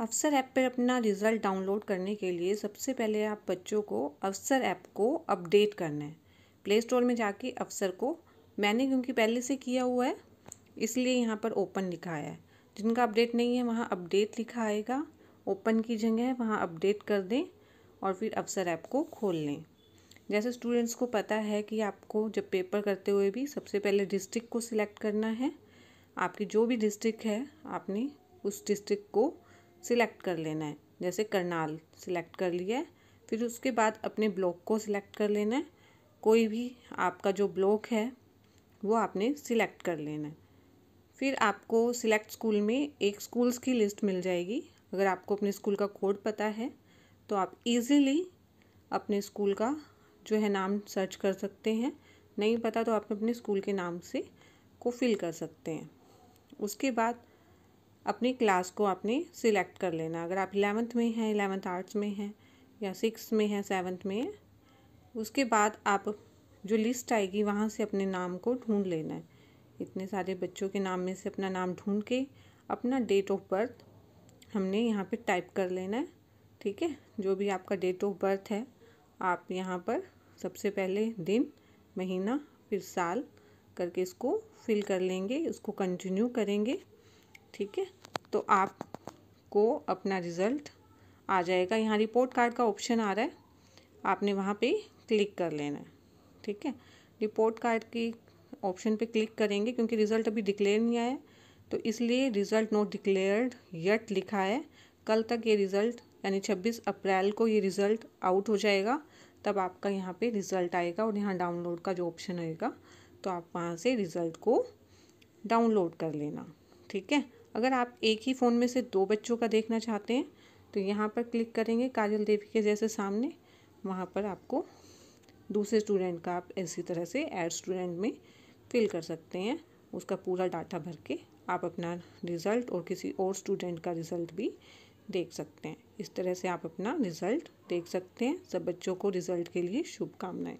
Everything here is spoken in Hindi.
अवसर ऐप पर अपना रिज़ल्ट डाउनलोड करने के लिए सबसे पहले आप बच्चों को अवसर ऐप को अपडेट करना है प्ले स्टोर में जाके अवसर को मैंने क्योंकि पहले से किया हुआ है इसलिए यहाँ पर ओपन लिखा है जिनका अपडेट नहीं है वहाँ अपडेट लिखा आएगा ओपन की जगह वहाँ अपडेट कर दें और फिर अवसर ऐप को खोल लें जैसे स्टूडेंट्स को पता है कि आपको जब पेपर करते हुए भी सबसे पहले डिस्ट्रिक्ट को सिलेक्ट करना है आपकी जो भी डिस्ट्रिक्ट है आपने उस डिस्ट्रिक्ट को सिलेक्ट कर लेना है जैसे करनाल सिलेक्ट कर लिया है फिर उसके बाद अपने ब्लॉक को सिलेक्ट कर लेना है कोई भी आपका जो ब्लॉक है वो आपने सिलेक्ट कर लेना है फिर आपको सिलेक्ट स्कूल में एक स्कूल्स की लिस्ट मिल जाएगी अगर आपको अपने स्कूल का कोड पता है तो आप इजीली अपने स्कूल का जो है नाम सर्च कर सकते हैं नहीं पता तो आप अपने स्कूल के नाम से को फिल कर सकते हैं उसके बाद अपनी क्लास को आपने सिलेक्ट कर लेना अगर आप इलेवंथ में हैं इलेवंथ आर्ट्स में हैं या सिक्स में हैं सेवन्थ में है उसके बाद आप जो लिस्ट आएगी वहाँ से अपने नाम को ढूंढ लेना है इतने सारे बच्चों के नाम में से अपना नाम ढूंढ के अपना डेट ऑफ बर्थ हमने यहाँ पे टाइप कर लेना है ठीक है जो भी आपका डेट ऑफ बर्थ है आप यहाँ पर सबसे पहले दिन महीना फिर साल करके इसको फिल कर लेंगे इसको कंटिन्यू करेंगे ठीक है तो आपको अपना रिज़ल्ट आ जाएगा यहाँ रिपोर्ट कार्ड का ऑप्शन आ रहा है आपने वहाँ पे क्लिक कर लेना है ठीक है रिपोर्ट कार्ड की ऑप्शन पे क्लिक करेंगे क्योंकि रिज़ल्ट अभी डिक्लेयर नहीं आया तो इसलिए रिज़ल्ट नोट डिक्लेयर्ड यट लिखा है कल तक ये रिज़ल्ट यानी 26 अप्रैल को ये रिज़ल्ट आउट हो जाएगा तब आपका यहाँ पे रिज़ल्ट आएगा और यहाँ डाउनलोड का जो ऑप्शन आएगा तो आप वहाँ से रिज़ल्ट को डाउनलोड कर लेना ठीक है अगर आप एक ही फ़ोन में से दो बच्चों का देखना चाहते हैं तो यहाँ पर क्लिक करेंगे काजल देवी के जैसे सामने वहाँ पर आपको दूसरे स्टूडेंट का आप इसी तरह से एड स्टूडेंट में फिल कर सकते हैं उसका पूरा डाटा भर के आप अपना रिज़ल्ट और किसी और स्टूडेंट का रिज़ल्ट भी देख सकते हैं इस तरह से आप अपना रिज़ल्ट देख सकते हैं सब बच्चों को रिज़ल्ट के लिए शुभकामनाएँ